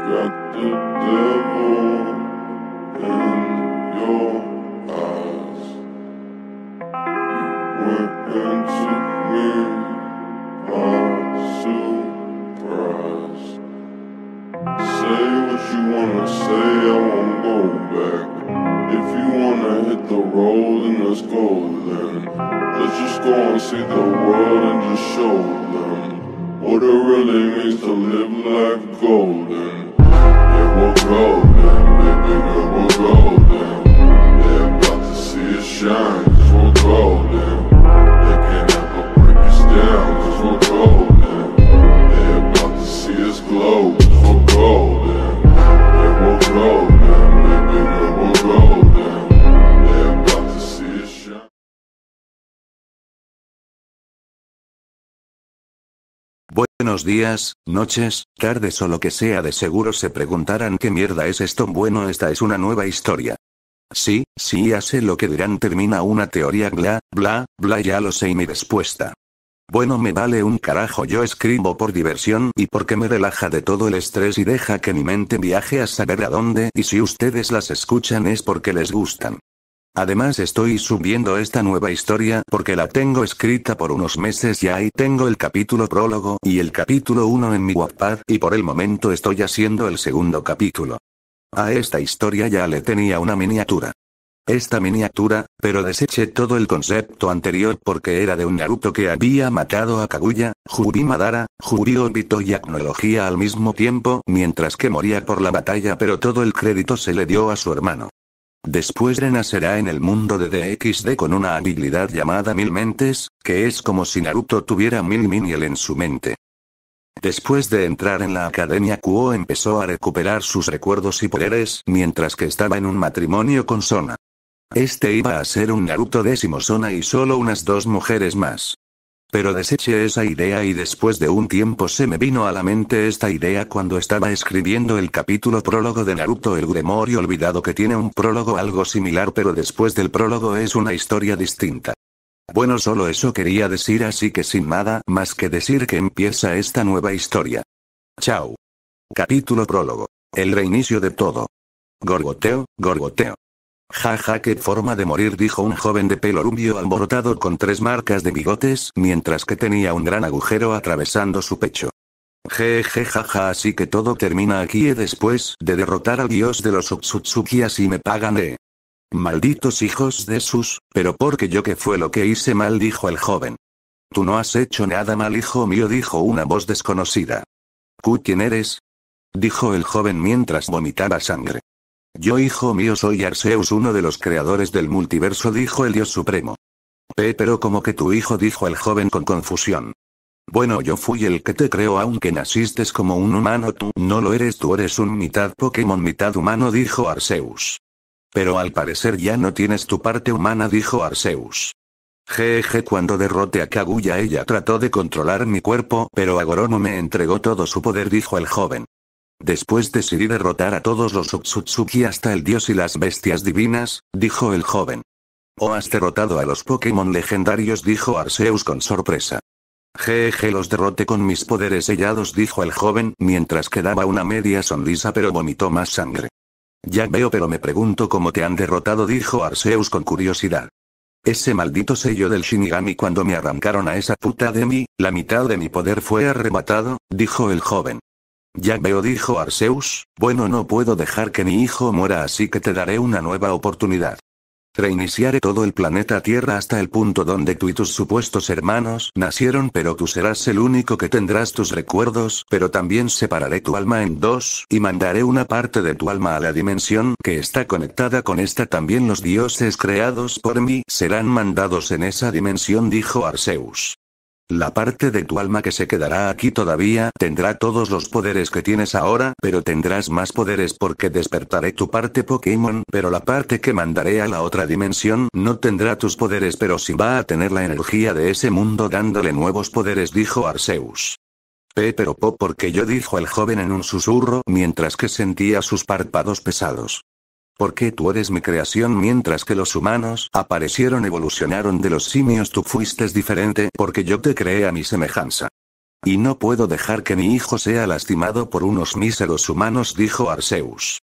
got the devil in your eyes. You went and took me by surprise. Say what you wanna say, I won't go back. If you wanna hit the road, then let's go then. Let's just go and see the world and just show them what it really means to live life golden we go down, baby girl, we go down. They're about to see it shine. Buenos días, noches, tardes o lo que sea de seguro se preguntarán qué mierda es esto. Bueno, esta es una nueva historia. Sí, sí, ya sé lo que dirán. Termina una teoría, bla, bla, bla, ya lo sé y mi respuesta. Bueno, me vale un carajo, yo escribo por diversión y porque me relaja de todo el estrés y deja que mi mente viaje a saber a dónde y si ustedes las escuchan es porque les gustan. Además estoy subiendo esta nueva historia porque la tengo escrita por unos meses y ahí tengo el capítulo prólogo y el capítulo 1 en mi Wattpad y por el momento estoy haciendo el segundo capítulo. A esta historia ya le tenía una miniatura. Esta miniatura, pero deseché todo el concepto anterior porque era de un Naruto que había matado a Kaguya, Juri Madara, Juri Obito y Acnología al mismo tiempo mientras que moría por la batalla pero todo el crédito se le dio a su hermano. Después renacerá en el mundo de DXD con una habilidad llamada Mil Mentes, que es como si Naruto tuviera Mil Miniel en su mente. Después de entrar en la academia Kuo empezó a recuperar sus recuerdos y poderes mientras que estaba en un matrimonio con Sona. Este iba a ser un Naruto décimo Sona y solo unas dos mujeres más. Pero deseché esa idea y después de un tiempo se me vino a la mente esta idea cuando estaba escribiendo el capítulo prólogo de Naruto el Gremor y olvidado que tiene un prólogo algo similar pero después del prólogo es una historia distinta. Bueno solo eso quería decir así que sin nada más que decir que empieza esta nueva historia. Chao. Capítulo prólogo. El reinicio de todo. Gorgoteo, gorgoteo. Ja ja qué forma de morir dijo un joven de pelo rubio alborotado con tres marcas de bigotes mientras que tenía un gran agujero atravesando su pecho. Jeje jaja así que todo termina aquí y después de derrotar al dios de los Utsutsukias y me pagan de... Eh. Malditos hijos de sus, pero porque yo que fue lo que hice mal dijo el joven. Tú no has hecho nada mal hijo mío dijo una voz desconocida. ¿Quién eres? Dijo el joven mientras vomitaba sangre. Yo hijo mío soy Arceus uno de los creadores del multiverso dijo el dios supremo. p eh, pero como que tu hijo dijo el joven con confusión. Bueno yo fui el que te creo aunque naciste como un humano tú no lo eres tú eres un mitad Pokémon mitad humano dijo Arceus. Pero al parecer ya no tienes tu parte humana dijo Arceus. Jeje cuando derrote a Kaguya ella trató de controlar mi cuerpo pero Agorono me entregó todo su poder dijo el joven. Después decidí derrotar a todos los Utsutsuki hasta el dios y las bestias divinas, dijo el joven. O has derrotado a los Pokémon legendarios, dijo Arceus con sorpresa. Jeje, los derrote con mis poderes sellados, dijo el joven, mientras quedaba una media sonrisa pero vomitó más sangre. Ya veo, pero me pregunto cómo te han derrotado, dijo Arceus con curiosidad. Ese maldito sello del Shinigami cuando me arrancaron a esa puta de mí, la mitad de mi poder fue arrebatado, dijo el joven. Ya veo, dijo Arceus, bueno, no puedo dejar que mi hijo muera, así que te daré una nueva oportunidad. Reiniciaré todo el planeta Tierra hasta el punto donde tú y tus supuestos hermanos nacieron, pero tú serás el único que tendrás tus recuerdos, pero también separaré tu alma en dos, y mandaré una parte de tu alma a la dimensión que está conectada con esta. También los dioses creados por mí serán mandados en esa dimensión, dijo Arceus. La parte de tu alma que se quedará aquí todavía tendrá todos los poderes que tienes ahora, pero tendrás más poderes porque despertaré tu parte Pokémon, pero la parte que mandaré a la otra dimensión no tendrá tus poderes pero sí va a tener la energía de ese mundo dándole nuevos poderes dijo Arceus. Pe pero po porque yo dijo el joven en un susurro mientras que sentía sus párpados pesados. Porque tú eres mi creación mientras que los humanos aparecieron evolucionaron de los simios tú fuiste diferente porque yo te creé a mi semejanza. Y no puedo dejar que mi hijo sea lastimado por unos míseros humanos dijo Arceus.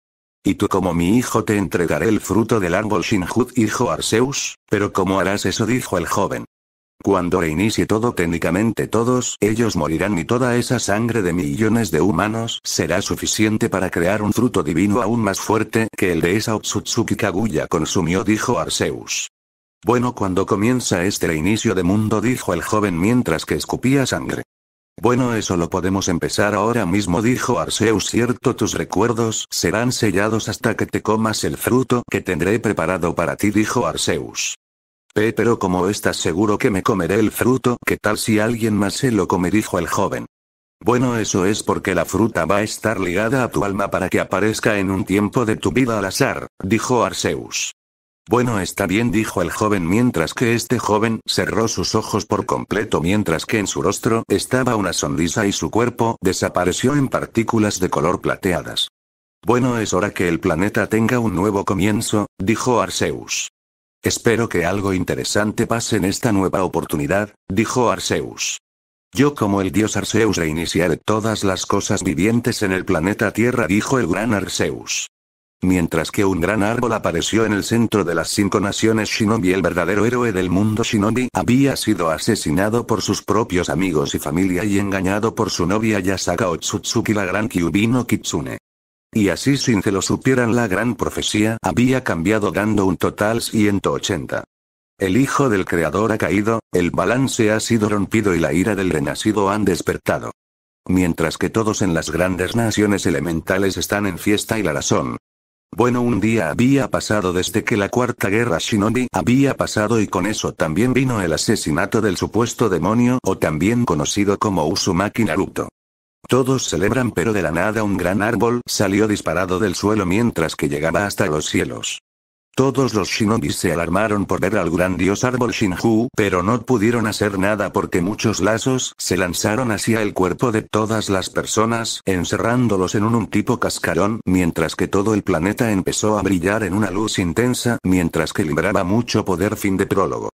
Y tú como mi hijo te entregaré el fruto del árbol Shinjud hijo Arceus, pero ¿cómo harás eso? dijo el joven. Cuando reinicie todo técnicamente todos ellos morirán y toda esa sangre de millones de humanos será suficiente para crear un fruto divino aún más fuerte que el de esa Otsutsuki Kaguya consumió dijo Arceus. Bueno cuando comienza este reinicio de mundo dijo el joven mientras que escupía sangre. Bueno eso lo podemos empezar ahora mismo dijo Arceus cierto tus recuerdos serán sellados hasta que te comas el fruto que tendré preparado para ti dijo Arceus. Eh, pero como estás seguro que me comeré el fruto, ¿qué tal si alguien más se lo come? dijo el joven. Bueno, eso es porque la fruta va a estar ligada a tu alma para que aparezca en un tiempo de tu vida al azar, dijo Arceus. Bueno, está bien, dijo el joven mientras que este joven cerró sus ojos por completo mientras que en su rostro estaba una sonrisa y su cuerpo desapareció en partículas de color plateadas. Bueno, es hora que el planeta tenga un nuevo comienzo, dijo Arceus. Espero que algo interesante pase en esta nueva oportunidad, dijo Arceus. Yo como el dios Arceus reiniciaré todas las cosas vivientes en el planeta Tierra, dijo el gran Arceus. Mientras que un gran árbol apareció en el centro de las cinco naciones Shinobi, el verdadero héroe del mundo Shinobi había sido asesinado por sus propios amigos y familia y engañado por su novia Yasaka Otsutsuki la gran Kyubino Kitsune. Y así sin que lo supieran la gran profecía había cambiado dando un total 180. El hijo del creador ha caído, el balance ha sido rompido y la ira del renacido han despertado. Mientras que todos en las grandes naciones elementales están en fiesta y la razón, bueno, un día había pasado desde que la Cuarta Guerra Shinobi había pasado y con eso también vino el asesinato del supuesto demonio o también conocido como Usumaki Naruto. Todos celebran pero de la nada un gran árbol salió disparado del suelo mientras que llegaba hasta los cielos. Todos los shinobis se alarmaron por ver al gran dios árbol Shinju, pero no pudieron hacer nada porque muchos lazos se lanzaron hacia el cuerpo de todas las personas, encerrándolos en un, un tipo cascarón, mientras que todo el planeta empezó a brillar en una luz intensa, mientras que libraba mucho poder. Fin de prólogo.